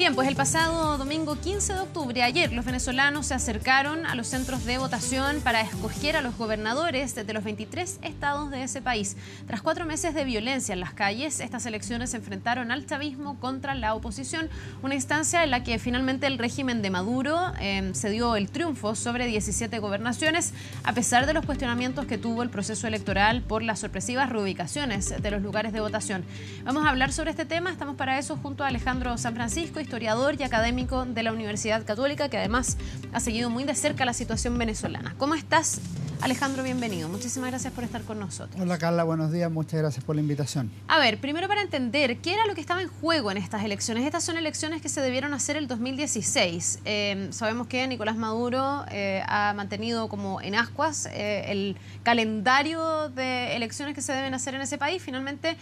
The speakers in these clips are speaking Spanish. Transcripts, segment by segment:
Bien, pues el pasado domingo 15 de octubre, ayer, los venezolanos se acercaron a los centros de votación para escoger a los gobernadores de los 23 estados de ese país. Tras cuatro meses de violencia en las calles, estas elecciones se enfrentaron al chavismo contra la oposición, una instancia en la que finalmente el régimen de Maduro em, se dio el triunfo sobre 17 gobernaciones, a pesar de los cuestionamientos que tuvo el proceso electoral por las sorpresivas reubicaciones de los lugares de votación. Vamos a hablar sobre este tema, estamos para eso junto a Alejandro San Francisco historiador y académico de la Universidad Católica, que además ha seguido muy de cerca la situación venezolana. ¿Cómo estás? Alejandro, bienvenido. Muchísimas gracias por estar con nosotros. Hola Carla, buenos días. Muchas gracias por la invitación. A ver, primero para entender, ¿qué era lo que estaba en juego en estas elecciones? Estas son elecciones que se debieron hacer el 2016. Eh, sabemos que Nicolás Maduro eh, ha mantenido como en ascuas eh, el calendario de elecciones que se deben hacer en ese país. Finalmente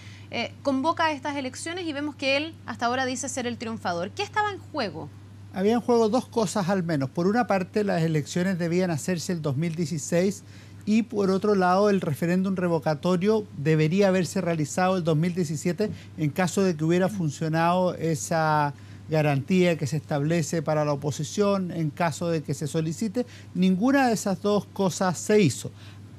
convoca estas elecciones y vemos que él hasta ahora dice ser el triunfador. ¿Qué estaba en juego? había en juego dos cosas al menos. Por una parte, las elecciones debían hacerse el 2016 y por otro lado, el referéndum revocatorio debería haberse realizado el 2017 en caso de que hubiera funcionado esa garantía que se establece para la oposición en caso de que se solicite. Ninguna de esas dos cosas se hizo.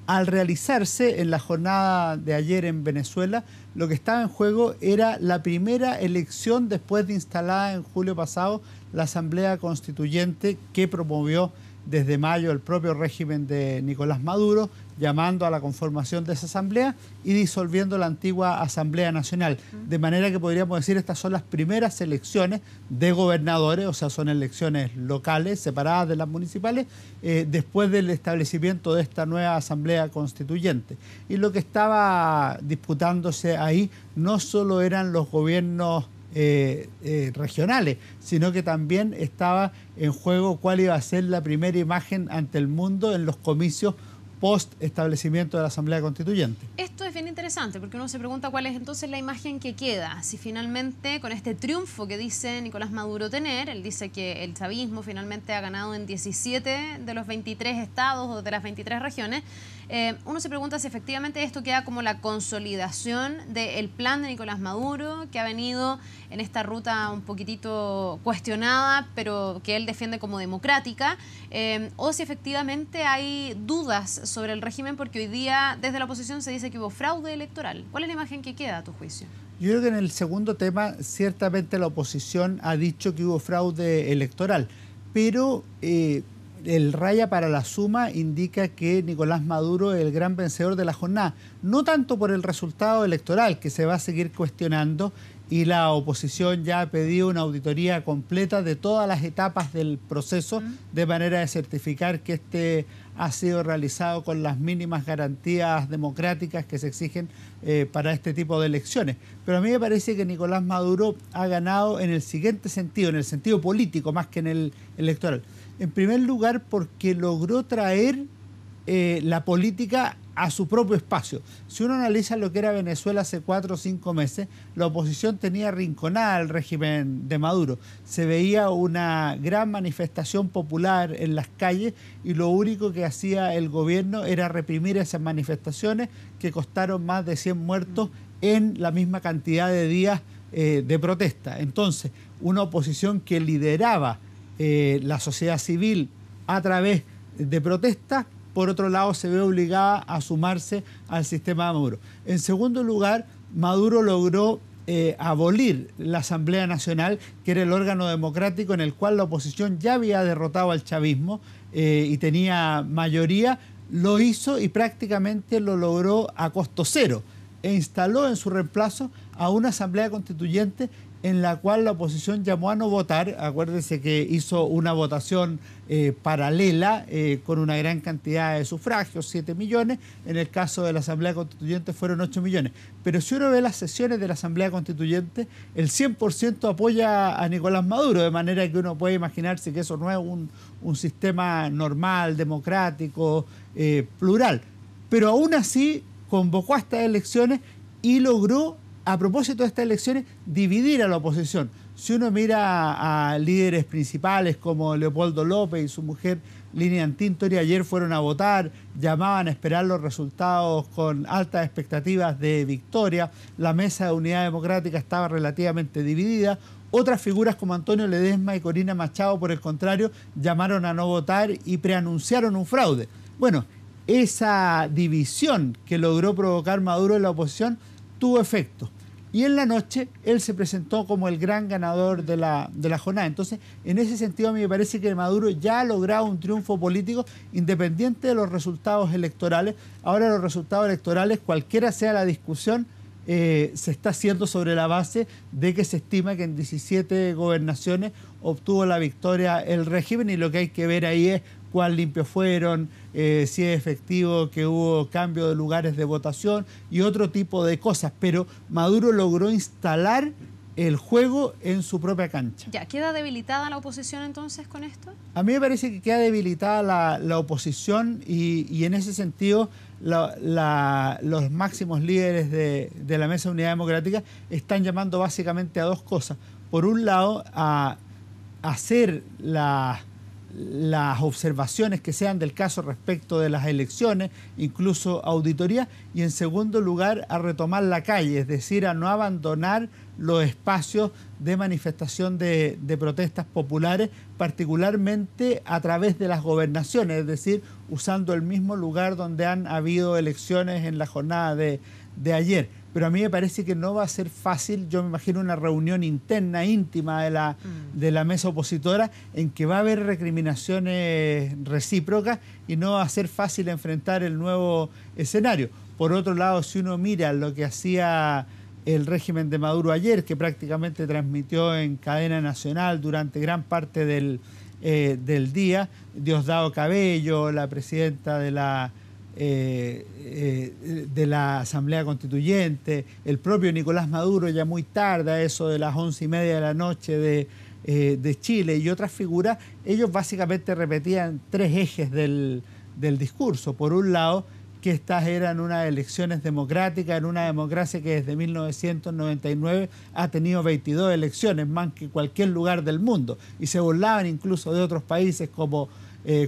Al realizarse en la jornada de ayer en Venezuela, lo que estaba en juego era la primera elección después de instalada en julio pasado la Asamblea Constituyente que promovió desde mayo el propio régimen de Nicolás Maduro, llamando a la conformación de esa asamblea y disolviendo la antigua Asamblea Nacional. De manera que podríamos decir estas son las primeras elecciones de gobernadores, o sea, son elecciones locales, separadas de las municipales, eh, después del establecimiento de esta nueva Asamblea Constituyente. Y lo que estaba disputándose ahí no solo eran los gobiernos eh, eh, regionales, sino que también estaba en juego cuál iba a ser la primera imagen ante el mundo en los comicios post establecimiento de la Asamblea Constituyente. Esto es bien interesante porque uno se pregunta cuál es entonces la imagen que queda, si finalmente con este triunfo que dice Nicolás Maduro tener, él dice que el chavismo finalmente ha ganado en 17 de los 23 estados o de las 23 regiones, eh, uno se pregunta si efectivamente esto queda como la consolidación del plan de Nicolás Maduro, que ha venido en esta ruta un poquitito cuestionada, pero que él defiende como democrática, eh, o si efectivamente hay dudas sobre el régimen, porque hoy día desde la oposición se dice que hubo fraude electoral. ¿Cuál es la imagen que queda a tu juicio? Yo creo que en el segundo tema ciertamente la oposición ha dicho que hubo fraude electoral, pero eh, el raya para la suma indica que Nicolás Maduro es el gran vencedor de la jornada, no tanto por el resultado electoral que se va a seguir cuestionando y la oposición ya ha pedido una auditoría completa de todas las etapas del proceso de manera de certificar que este ha sido realizado con las mínimas garantías democráticas que se exigen eh, para este tipo de elecciones. Pero a mí me parece que Nicolás Maduro ha ganado en el siguiente sentido, en el sentido político más que en el electoral. En primer lugar, porque logró traer eh, la política a su propio espacio. Si uno analiza lo que era Venezuela hace cuatro o cinco meses, la oposición tenía rinconada al régimen de Maduro. Se veía una gran manifestación popular en las calles y lo único que hacía el gobierno era reprimir esas manifestaciones que costaron más de 100 muertos en la misma cantidad de días eh, de protesta. Entonces, una oposición que lideraba eh, la sociedad civil a través de protestas, por otro lado se ve obligada a sumarse al sistema de Maduro. En segundo lugar, Maduro logró eh, abolir la Asamblea Nacional, que era el órgano democrático en el cual la oposición ya había derrotado al chavismo eh, y tenía mayoría, lo hizo y prácticamente lo logró a costo cero e instaló en su reemplazo a una asamblea constituyente en la cual la oposición llamó a no votar. acuérdense que hizo una votación eh, paralela eh, con una gran cantidad de sufragios, 7 millones. En el caso de la Asamblea Constituyente fueron 8 millones. Pero si uno ve las sesiones de la Asamblea Constituyente, el 100% apoya a Nicolás Maduro, de manera que uno puede imaginarse que eso no es un, sistema normal, democrático, eh, plural. Pero aún así convocó a estas elecciones y logró a propósito de estas elecciones, dividir a la oposición. Si uno mira a líderes principales como Leopoldo López y su mujer Línea Antintori, ayer fueron a votar, llamaban a esperar los resultados con altas expectativas de victoria, la mesa de unidad democrática estaba relativamente dividida, otras figuras como Antonio Ledesma y Corina Machado, por el contrario, llamaron a no votar y preanunciaron un fraude. Bueno, esa división que logró provocar Maduro en la oposición tuvo efecto. Y en la noche él se presentó como el gran ganador de la, de la jornada. Entonces, en ese sentido, a mí me parece que Maduro ya ha logrado un triunfo político independiente de los resultados electorales. Ahora los resultados electorales, cualquiera sea la discusión, eh, se está haciendo sobre la base de que se estima que en 17 gobernaciones obtuvo la victoria el régimen y lo que hay que ver ahí es cuán limpios fueron, eh, si es efectivo que hubo cambio de lugares de votación y otro tipo de cosas. Pero Maduro logró instalar el juego en su propia cancha. ¿Ya queda debilitada la oposición entonces con esto? A mí me parece que queda debilitada la, oposición y, en ese sentido los máximos líderes de, de la Mesa Unidad Democrática están llamando básicamente a dos cosas. Por un lado, a hacer la las observaciones que sean del caso respecto de las elecciones, incluso auditoría, y en segundo lugar a retomar la calle, es decir, a no abandonar los espacios de manifestación de, de protestas populares, particularmente a través de las gobernaciones, es decir, usando el mismo lugar donde han habido elecciones en la jornada de, de ayer pero a mí me parece que no va a ser fácil, yo me imagino una reunión interna, íntima de la, mm. de la mesa opositora, en que va a haber recriminaciones recíprocas y no va a ser fácil enfrentar el nuevo escenario. Por otro lado, si uno mira lo que hacía el régimen de Maduro ayer, que prácticamente transmitió en cadena nacional durante gran parte del, eh, del día, Diosdado Cabello, la presidenta de la eh, eh, de la Asamblea Constituyente, el propio Nicolás Maduro ya muy tarde, a eso de las once y media de la noche de, eh, Chile y otras figuras, ellos básicamente repetían tres ejes del, discurso. Por un lado, que estas eran unas elecciones democráticas, en una democracia que desde 1999 ha tenido 22 elecciones, más que cualquier lugar del mundo, y se burlaban incluso de otros países como,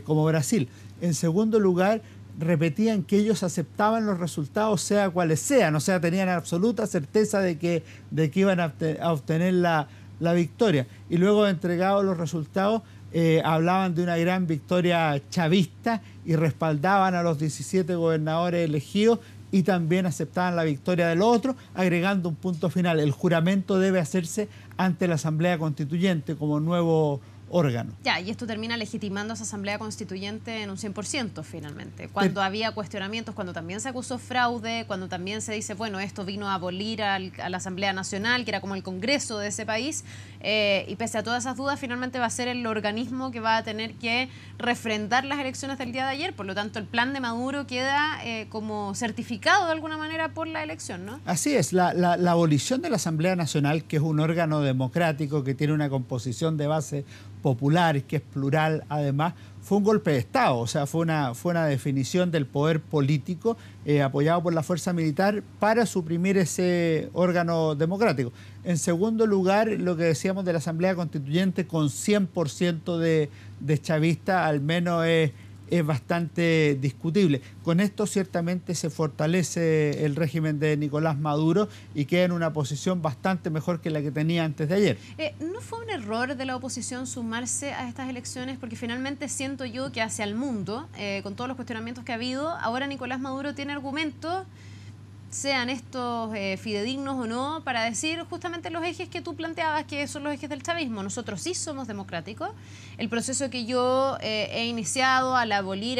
como Brasil. En segundo lugar, repetían que ellos aceptaban los resultados sea cuales sean, o sea, tenían absoluta certeza de que, de que iban a obtener la, victoria. Y luego entregados los resultados, eh, hablaban de una gran victoria chavista y respaldaban a los 17 gobernadores elegidos y también aceptaban la victoria del otro, agregando un punto final. El juramento debe hacerse ante la Asamblea Constituyente como nuevo órgano. Ya, y esto termina legitimando a esa Asamblea Constituyente en un 100% finalmente. Cuando eh. había cuestionamientos, cuando también se acusó fraude, cuando también se dice, bueno, esto vino a abolir a la Asamblea Nacional, que era como el Congreso de ese país, eh, y pese a todas esas dudas, finalmente va a ser el organismo que va a tener que refrendar las elecciones del día de ayer. Por lo tanto, el plan de Maduro queda eh, como certificado de alguna manera por la elección, ¿no? Así es, la, la abolición de la Asamblea Nacional, que es un órgano democrático que tiene una composición de base popular que es plural además, fue un golpe de Estado, o sea, fue una, fue una definición del poder político eh, apoyado por la fuerza militar para suprimir ese órgano democrático. En segundo lugar, lo que decíamos de la Asamblea Constituyente con 100% de, de chavista, al menos es es bastante discutible. Con esto ciertamente se fortalece el régimen de Nicolás Maduro y queda en una posición bastante mejor que la que tenía antes de ayer. Eh, ¿No fue un error de la oposición sumarse a estas elecciones? Porque finalmente siento yo que hacia el mundo, eh, con todos los cuestionamientos que ha habido, ahora Nicolás Maduro tiene argumentos sean estos eh, fidedignos o no, para decir justamente los ejes que tú planteabas, que son los ejes del chavismo. Nosotros sí somos democráticos. El proceso que yo eh, he iniciado al abolir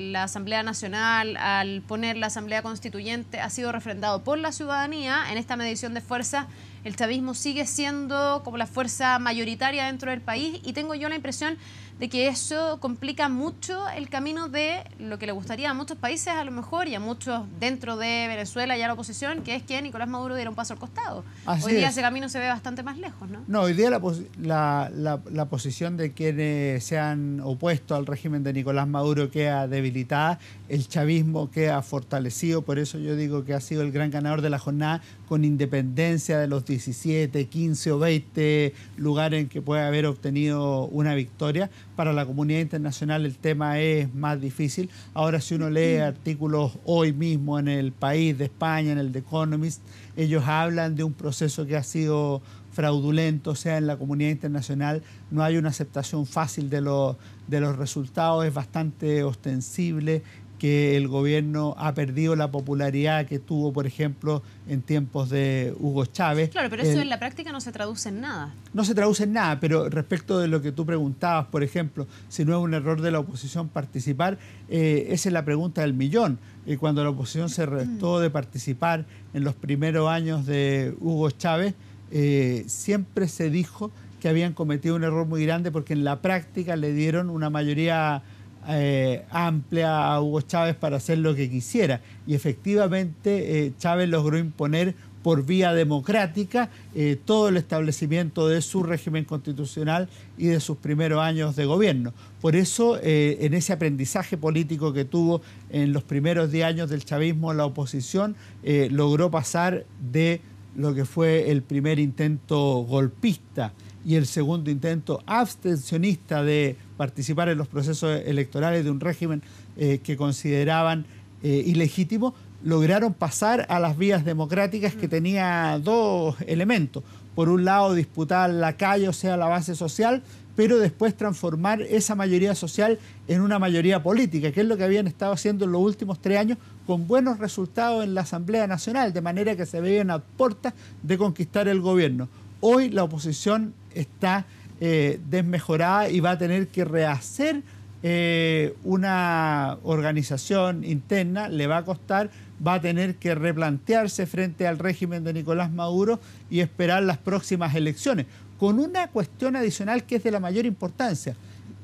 la Asamblea Nacional, al poner la Asamblea Constituyente, ha sido refrendado por la ciudadanía en esta medición de fuerzas el chavismo sigue siendo como la fuerza mayoritaria dentro del país y tengo yo la impresión de que eso complica mucho el camino de lo que le gustaría a muchos países a lo mejor y a muchos dentro de Venezuela y a la oposición, que es que Nicolás Maduro diera un paso al costado. hoy día ese camino se ve bastante más lejos, ¿no? No, hoy día la, la, la posición de quienes se han opuesto al régimen de Nicolás Maduro queda debilitada el chavismo queda fortalecido, por eso yo digo que ha sido el gran ganador de la jornada, con independencia de los 17, 15 o 20 lugares en que puede haber obtenido una victoria. Para la comunidad internacional el tema es más difícil. Ahora si uno lee artículos hoy mismo en el país de España, en el The Economist, ellos hablan de un proceso que ha sido fraudulento, o sea, en la comunidad internacional no hay una aceptación fácil de, de los resultados, es bastante ostensible que el gobierno ha perdido la popularidad que tuvo, por ejemplo, en tiempos de Hugo Chávez. Claro, pero eso en la práctica no se traduce en nada. No se traduce en nada, pero respecto de lo que tú preguntabas, por ejemplo, si no es un error de la oposición participar, eh, esa es la pregunta del millón. Y eh, cuando la oposición se mm. restó de participar en los primeros años de Hugo Chávez, eh, siempre se dijo que habían cometido un error muy grande porque en la práctica le dieron una mayoría eh, amplia a Hugo Chávez para hacer lo que quisiera. Y efectivamente eh, Chávez logró imponer por vía democrática eh, todo el establecimiento de su régimen constitucional y de sus primeros años de gobierno. Por eso, en ese aprendizaje político que tuvo en los primeros 10 años del chavismo, la oposición logró pasar de lo que fue el primer intento golpista y el segundo intento abstencionista de participar en los procesos electorales de un régimen eh, que consideraban eh, ilegítimo, lograron pasar a las vías democráticas que mm. tenía dos elementos. Por un lado, disputar la calle, o sea, la base social, pero después transformar esa mayoría social en una mayoría política, que es lo que habían estado haciendo en los últimos tres años con buenos resultados en la Asamblea Nacional, de manera que se veían a puerta de conquistar el gobierno. Hoy la oposición está eh, desmejorada y va a tener que rehacer eh, una organización interna, le va a costar, va a tener que replantearse frente al régimen de Nicolás Maduro y esperar las próximas elecciones, con una cuestión adicional que es de la mayor importancia.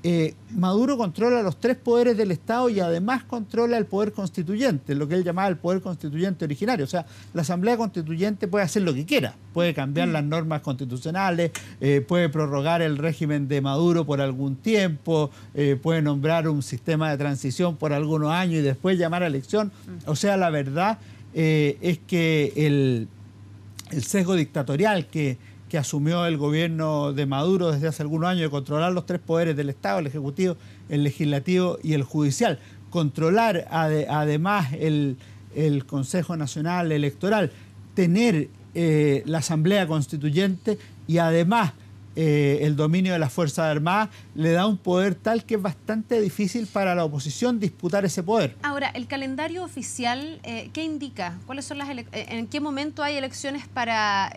Eh, Maduro controla los tres poderes del Estado y además controla el poder constituyente, lo que él llamaba el poder constituyente originario. O sea, la Asamblea Constituyente puede hacer lo que quiera, puede cambiar las normas constitucionales, eh, puede prorrogar el régimen de Maduro por algún tiempo, eh, puede nombrar un sistema de transición por algunos años y después llamar a elección. O sea, la verdad es que el, el sesgo dictatorial que que asumió el gobierno de Maduro desde hace algunos años de controlar los tres poderes del Estado, el Ejecutivo, el Legislativo y el Judicial. Controlar además el, Consejo Nacional Electoral, tener eh, la Asamblea Constituyente y además eh, el dominio de las Fuerzas Armadas, le da un poder tal que es bastante difícil para la oposición disputar ese poder. Ahora, el calendario oficial, eh, ¿qué indica? ¿Cuáles son las eh, ¿En qué momento hay elecciones para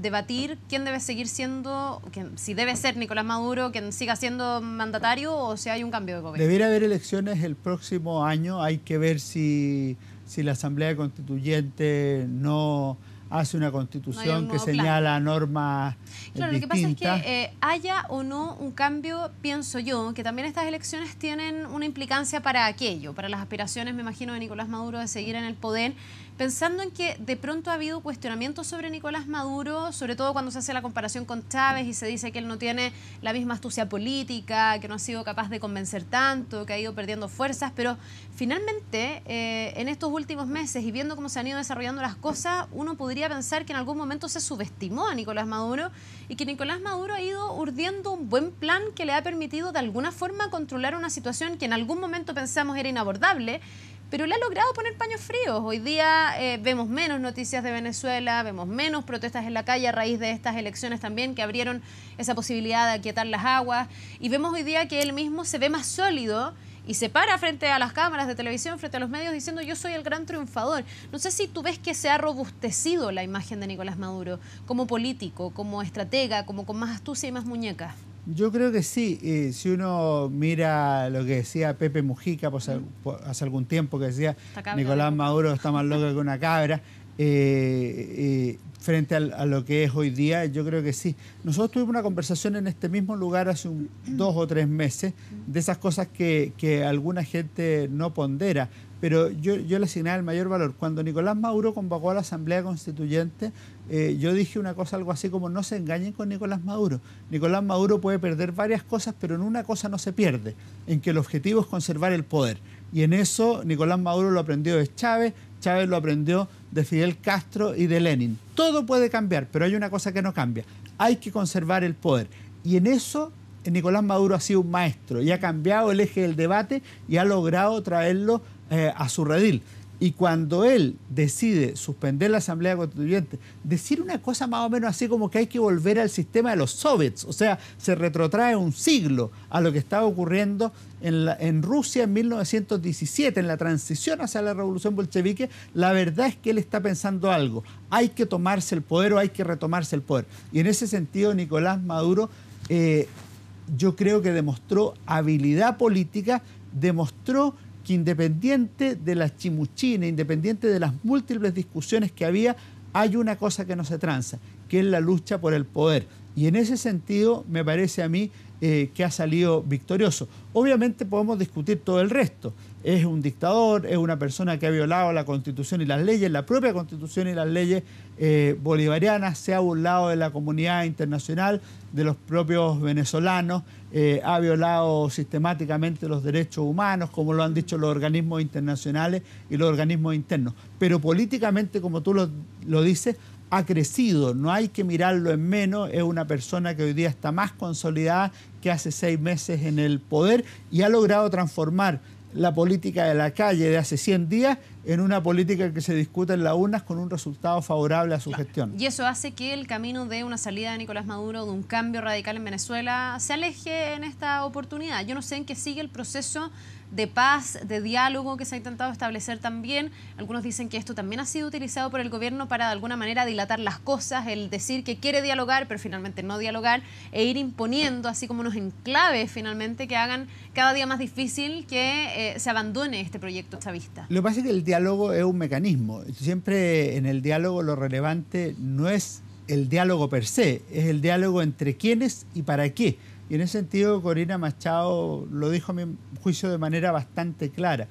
debatir quién debe seguir siendo, si debe ser Nicolás Maduro quien siga siendo mandatario o si hay un cambio de gobierno? Debería haber elecciones el próximo año, hay que ver si, si la Asamblea Constituyente no hace una constitución que señala normas eh, Claro, lo que pasa es que eh, haya o no un cambio, pienso yo, que también estas elecciones tienen una implicancia para aquello, para las aspiraciones, me imagino, de Nicolás Maduro de seguir en el poder pensando en que de pronto ha habido cuestionamientos sobre Nicolás Maduro, sobre todo cuando se hace la comparación con Chávez y se dice que él no tiene la misma astucia política, que no ha sido capaz de convencer tanto, que ha ido perdiendo fuerzas, pero finalmente eh, en estos últimos meses y viendo cómo se han ido desarrollando las cosas, uno podría pensar que en algún momento se subestimó a Nicolás Maduro y que Nicolás Maduro ha ido urdiendo un buen plan que le ha permitido de alguna forma controlar una situación que en algún momento pensamos era inabordable, pero le ha logrado poner paños fríos. Hoy día eh, vemos menos noticias de Venezuela, vemos menos protestas en la calle a raíz de estas elecciones también que abrieron esa posibilidad de aquietar las aguas y vemos hoy día que él mismo se ve más sólido y se para frente a las cámaras de televisión, frente a los medios, diciendo yo soy el gran triunfador. No sé si tú ves que se ha robustecido la imagen de Nicolás Maduro como político, como estratega, como con más astucia y más muñecas. Yo creo que sí. Eh, si uno mira lo que decía Pepe Mujica pues, hace algún tiempo, que decía Nicolás Maduro está más loco que una cabra, eh, eh, frente a, lo que es hoy día, yo creo que sí. Nosotros tuvimos una conversación en este mismo lugar hace dos o tres meses de esas cosas que, que alguna gente no pondera pero yo, le asignaba el mayor valor. Cuando Nicolás Maduro convocó a la Asamblea Constituyente, eh, yo dije una cosa algo así como no se engañen con Nicolás Maduro. Nicolás Maduro puede perder varias cosas, pero en una cosa no se pierde, en que el objetivo es conservar el poder. Y en eso Nicolás Maduro lo aprendió de Chávez, Chávez lo aprendió de Fidel Castro y de Lenin. Todo puede cambiar, pero hay una cosa que no cambia. Hay que conservar el poder. Y en eso eh, Nicolás Maduro ha sido un maestro y ha cambiado el eje del debate y ha logrado traerlo eh, a su redil. Y cuando él decide suspender la Asamblea Constituyente, decir una cosa más o menos así como que hay que volver al sistema de los soviets, o sea, se retrotrae un siglo a lo que estaba ocurriendo en, Rusia en 1917, en la transición hacia la revolución bolchevique, la verdad es que él está pensando algo, hay que tomarse el poder o hay que retomarse el poder. Y en ese sentido, Nicolás Maduro... Eh, yo creo que demostró habilidad política, demostró que independiente de la chimuchina, independiente de las múltiples discusiones que había, hay una cosa que no se tranza, que es la lucha por el poder. Y en ese sentido, me parece a mí eh, que ha salido victorioso. Obviamente podemos discutir todo el resto. Es un dictador, es una persona que ha violado la constitución y las leyes, la propia constitución y las leyes eh, bolivarianas, se ha burlado de la comunidad internacional, de los propios venezolanos, eh, ha violado sistemáticamente los derechos humanos, como lo han dicho los organismos internacionales y los organismos internos. Pero políticamente, como tú lo, lo dices, ha crecido, no hay que mirarlo en menos, es una persona que hoy día está más consolidada que hace seis meses en el poder y ha logrado transformar la política de la calle de hace 100 días en una política que se discuta en la UNAS con un resultado favorable a su gestión. Y eso hace que el camino de una salida de Nicolás Maduro, de un cambio radical en Venezuela, se aleje en esta oportunidad. Yo no sé en qué sigue el proceso de paz, de diálogo que se ha intentado establecer también. Algunos dicen que esto también ha sido utilizado por el gobierno para de alguna manera dilatar las cosas, el decir que quiere dialogar, pero finalmente no dialogar, e ir imponiendo así como unos enclaves finalmente que hagan cada día más difícil que eh, se abandone este proyecto chavista. Lo pasa que diálogo es un mecanismo. Siempre en el diálogo lo relevante no es el diálogo per se, es el diálogo entre quiénes y para qué. Y en ese sentido, Corina Machado lo dijo a mi juicio de manera bastante clara.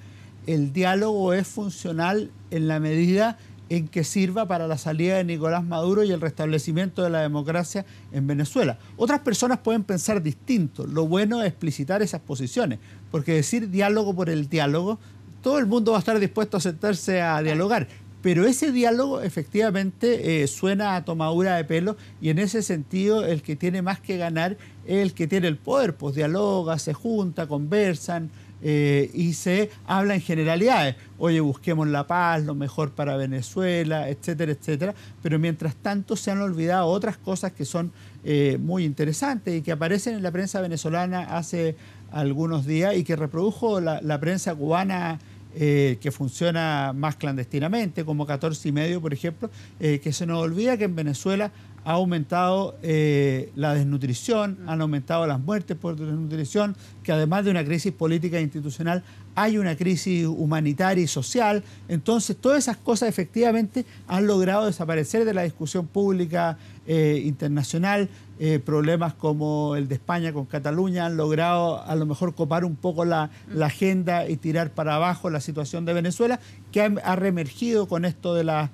El diálogo es funcional en la medida en que sirva para la salida de Nicolás Maduro y el restablecimiento de la democracia en Venezuela. Otras personas pueden pensar distinto. Lo bueno es explicitar esas posiciones, porque decir diálogo por el diálogo todo el mundo va a estar dispuesto a sentarse a dialogar. Pero ese diálogo efectivamente eh, suena a tomadura de pelo y en ese sentido el que tiene más que ganar es el que tiene el poder, pues dialoga, se junta, conversan eh, y se habla en generalidades. Oye, busquemos la paz, lo mejor para Venezuela, etcétera, etcétera. Pero mientras tanto se han olvidado otras cosas que son eh, muy interesantes y que aparecen en la prensa venezolana hace algunos días y que reprodujo la prensa cubana eh, que funciona más clandestinamente, como 14 y medio, por ejemplo, eh, que se nos olvida que en Venezuela ha aumentado eh, la desnutrición, mm. han aumentado las muertes por desnutrición, que además de una crisis política e institucional, hay una crisis humanitaria y social. Entonces, todas esas cosas efectivamente han logrado desaparecer de la discusión pública internacional. Eh, problemas como el de España con Cataluña, han logrado a lo mejor copar un poco la, agenda y tirar para abajo la situación de Venezuela, que ha, reemergido con esto de, las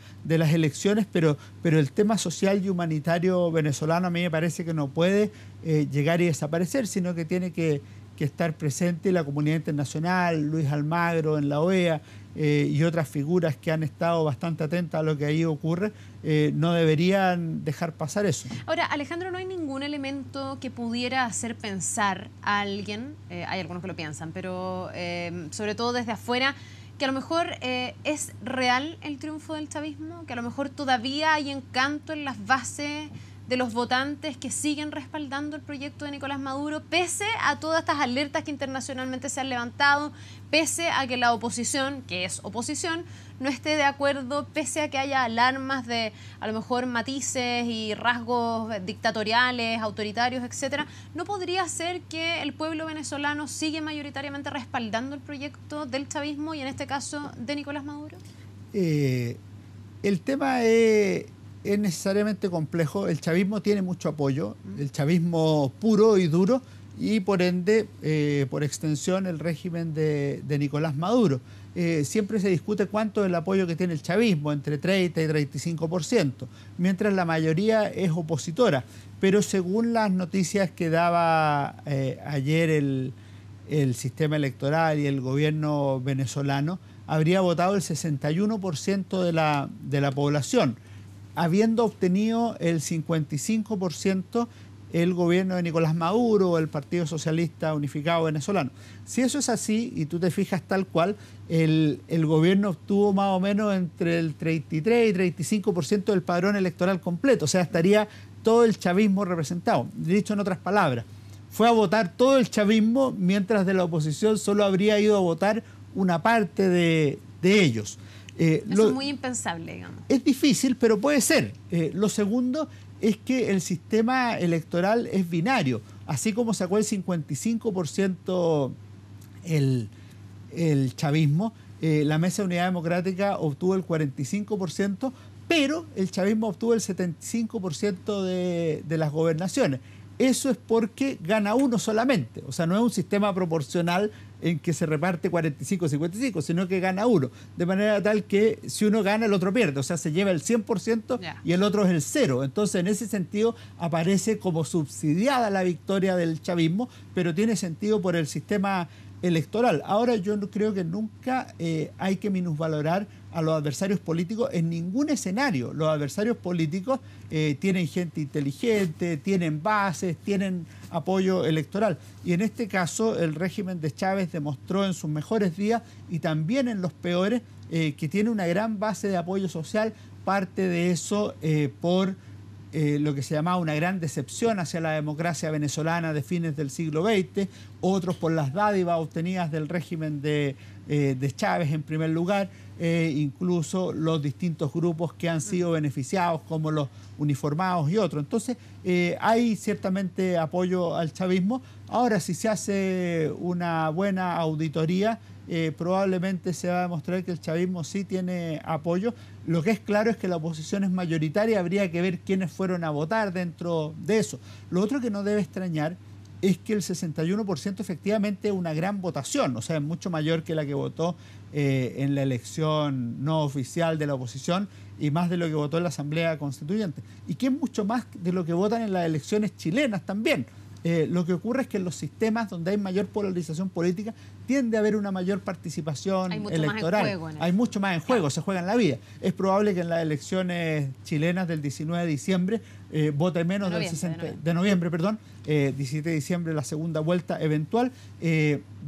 elecciones, pero, el tema social y humanitario venezolano a mí me parece que no puede eh, llegar y desaparecer, sino que tiene que estar presente la comunidad internacional, Luis Almagro en la OEA, eh, y otras figuras que han estado bastante atentas a lo que ahí ocurre, eh, no deberían dejar pasar eso. Ahora, Alejandro, no hay ningún elemento que pudiera hacer pensar a alguien, eh, hay algunos que lo piensan, pero em, sobre todo desde afuera, que a lo mejor es real el triunfo del chavismo, que a lo mejor todavía hay encanto en las bases de los votantes que siguen respaldando el proyecto de Nicolás Maduro, pese a todas estas alertas que internacionalmente se han levantado, pese a que la oposición, que es oposición, no esté de acuerdo, pese a que haya alarmas de a lo mejor matices y rasgos dictatoriales, autoritarios, etcétera, ¿no podría ser que el pueblo venezolano sigue mayoritariamente respaldando el proyecto del chavismo y en este caso de Nicolás Maduro? Eh, el tema es es necesariamente complejo. El chavismo tiene mucho apoyo, el chavismo puro y duro, y por ende, eh, por extensión, el régimen de, Nicolás Maduro. Eh, siempre se discute cuánto es el apoyo que tiene el chavismo, entre 30 y 35%, mientras la mayoría es opositora. Pero según las noticias que daba eh, ayer el, sistema electoral y el gobierno venezolano, habría votado el 61% de la población habiendo obtenido el 55% el gobierno de Nicolás Maduro o el Partido Socialista Unificado Venezolano. Si eso es así y tú te fijas tal cual, el, gobierno obtuvo más o menos entre el 33 y 35% del padrón electoral completo, o sea, estaría todo el chavismo representado. Dicho en otras palabras, fue a votar todo el chavismo mientras de la oposición solo habría ido a votar una parte de, de ellos. Eh, Eso es muy impensable, digamos. Es difícil, pero puede ser. Eh, lo segundo es que el sistema electoral es binario. Así como sacó el 55% el, chavismo, eh, la Mesa de Unidad Democrática obtuvo el 45%, pero el chavismo obtuvo el 75% de las gobernaciones. Eso es porque gana uno solamente. O sea, no es un sistema proporcional en que se reparte 45-55, sino que gana uno. De manera tal que si uno gana, el otro pierde. O sea, se lleva el 100% y el otro es el cero. Entonces, en ese sentido, aparece como subsidiada la victoria del chavismo, pero tiene sentido por el sistema electoral. Ahora yo creo que nunca eh, hay que minusvalorar a los adversarios políticos en ningún escenario. Los adversarios políticos eh, tienen gente inteligente, tienen bases, tienen apoyo electoral. Y en este caso el régimen de Chávez demostró en sus mejores días y también en los peores eh, que tiene una gran base de apoyo social, parte de eso por eh, lo que se llamaba una gran decepción hacia la democracia venezolana de fines del siglo XX, otros por las dádivas obtenidas del régimen de, eh, Chávez en primer lugar, eh, incluso los distintos grupos que han sido beneficiados, como los uniformados y otros. Entonces, hay ciertamente apoyo al chavismo. Ahora, si se hace una buena auditoría, eh, probablemente se va a demostrar que el chavismo sí tiene apoyo. Lo que es claro es que la oposición es mayoritaria, habría que ver quiénes fueron a votar dentro de eso. Lo otro que no debe extrañar es que el 61% efectivamente es una gran votación, o sea, es mucho mayor que la que votó eh, en la elección no oficial de la oposición y más de lo que votó en la Asamblea Constituyente. Y que es mucho más de lo que votan en las elecciones chilenas también. Eh, lo que ocurre es que en los sistemas donde hay mayor polarización política tiende a haber una mayor participación hay mucho Más en juego Hay mucho más en juego, se juega en la vida. Es probable que en las elecciones chilenas del 19 de diciembre eh, vote menos del 60, de noviembre, perdón, 17 eh, de diciembre la segunda vuelta eventual,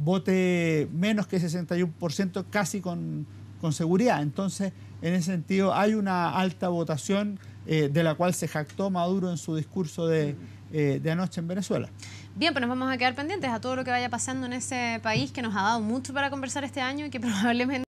vote menos que 61% casi con, con seguridad. Entonces, en ese sentido, hay una alta votación de la cual se jactó Maduro en su discurso de... Mm. Eh, de anoche en Venezuela. Bien, pues nos vamos a quedar pendientes a todo lo que vaya pasando en ese país que nos ha dado mucho para conversar este año y que probablemente...